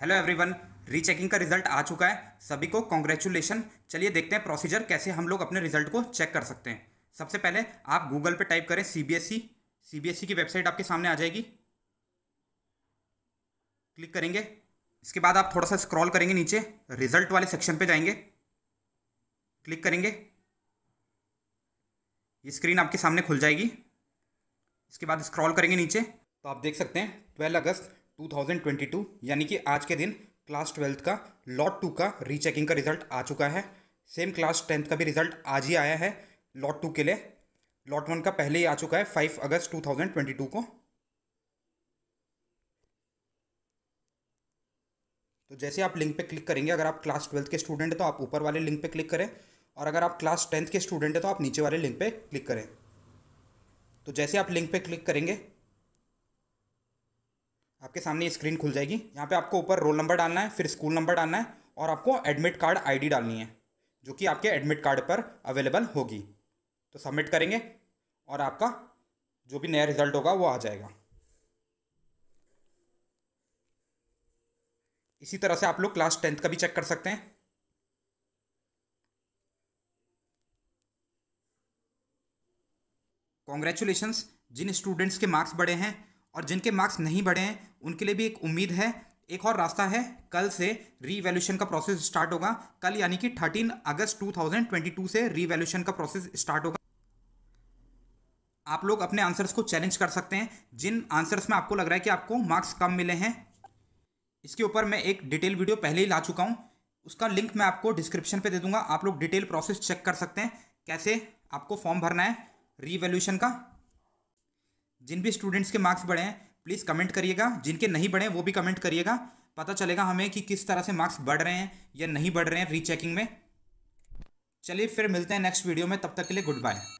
hello everyone rechecking का result आ चुका है सभी को कॉन्ग्रेचुलेशन चलिए देखते हैं प्रोसीजर कैसे हम लोग अपने रिजल्ट को चेक कर सकते हैं सबसे पहले आप गूगल पे टाइप करें C B S C B S की वेबसाइट आपके सामने आ जाएगी क्लिक करेंगे इसके बाद आप थोड़ा सा स्क्रॉल करेंगे नीचे रिजल्ट वाले सेक्शन पर जाएंगे क्लिक करेंगे ये स्क्रीन आपके सामने खुल जाएगी इसके बाद स्क्रॉल करेंगे नीचे तो आप देख सकते हैं ट्वेल्व अगस्त 2022 यानी कि आज के दिन क्लास ट्वेल्थ का लॉट टू का रीचेकिंग का रिजल्ट आ चुका है सेम क्लास टेंथ का भी रिजल्ट आज ही आया है लॉट टू के लिए लॉट वन का पहले ही आ चुका है फाइव अगस्त टू थाउजेंड ट्वेंटी टू को तो जैसे आप लिंक पे क्लिक करेंगे अगर आप क्लास ट्वेल्थ के स्टूडेंट हैं तो आप ऊपर वाले लिंक पे क्लिक करें और अगर आप क्लास टेंथ के स्टूडेंट हैं तो आप नीचे वाले लिंक पे क्लिक करें तो जैसे आप लिंक पे क्लिक करेंगे आपके सामने स्क्रीन खुल जाएगी यहाँ पे आपको ऊपर रोल नंबर डालना है फिर स्कूल नंबर डालना है और आपको एडमिट कार्ड आईडी डालनी है जो कि आपके एडमिट कार्ड पर अवेलेबल होगी तो सबमिट करेंगे और आपका जो भी नया रिजल्ट होगा वो आ जाएगा इसी तरह से आप लोग क्लास टेंथ का भी चेक कर सकते हैं कॉन्ग्रेचुलेशंस जिन स्टूडेंट्स के मार्क्स बढ़े हैं और जिनके मार्क्स नहीं बढ़े हैं उनके लिए भी एक उम्मीद है एक और रास्ता है कल से रीवैल्यूशन का प्रोसेस स्टार्ट होगा कल यानी कि 13 अगस्त 2022 से रीवैल्यूशन का प्रोसेस स्टार्ट होगा आप लोग अपने आंसर्स को चैलेंज कर सकते हैं जिन आंसर्स में आपको लग रहा है कि आपको मार्क्स कम मिले हैं इसके ऊपर मैं एक डिटेल वीडियो पहले ही ला चुका हूँ उसका लिंक मैं आपको डिस्क्रिप्शन पे दे दूंगा आप लोग डिटेल प्रोसेस चेक कर सकते हैं कैसे आपको फॉर्म भरना है रीवैल्यूशन का जिन भी स्टूडेंट्स के मार्क्स बढ़े हैं प्लीज़ कमेंट करिएगा जिनके नहीं बढ़े वो भी कमेंट करिएगा पता चलेगा हमें कि किस तरह से मार्क्स बढ़ रहे हैं या नहीं बढ़ रहे हैं रीचेकिंग में चलिए फिर मिलते हैं नेक्स्ट वीडियो में तब तक के लिए गुड बाय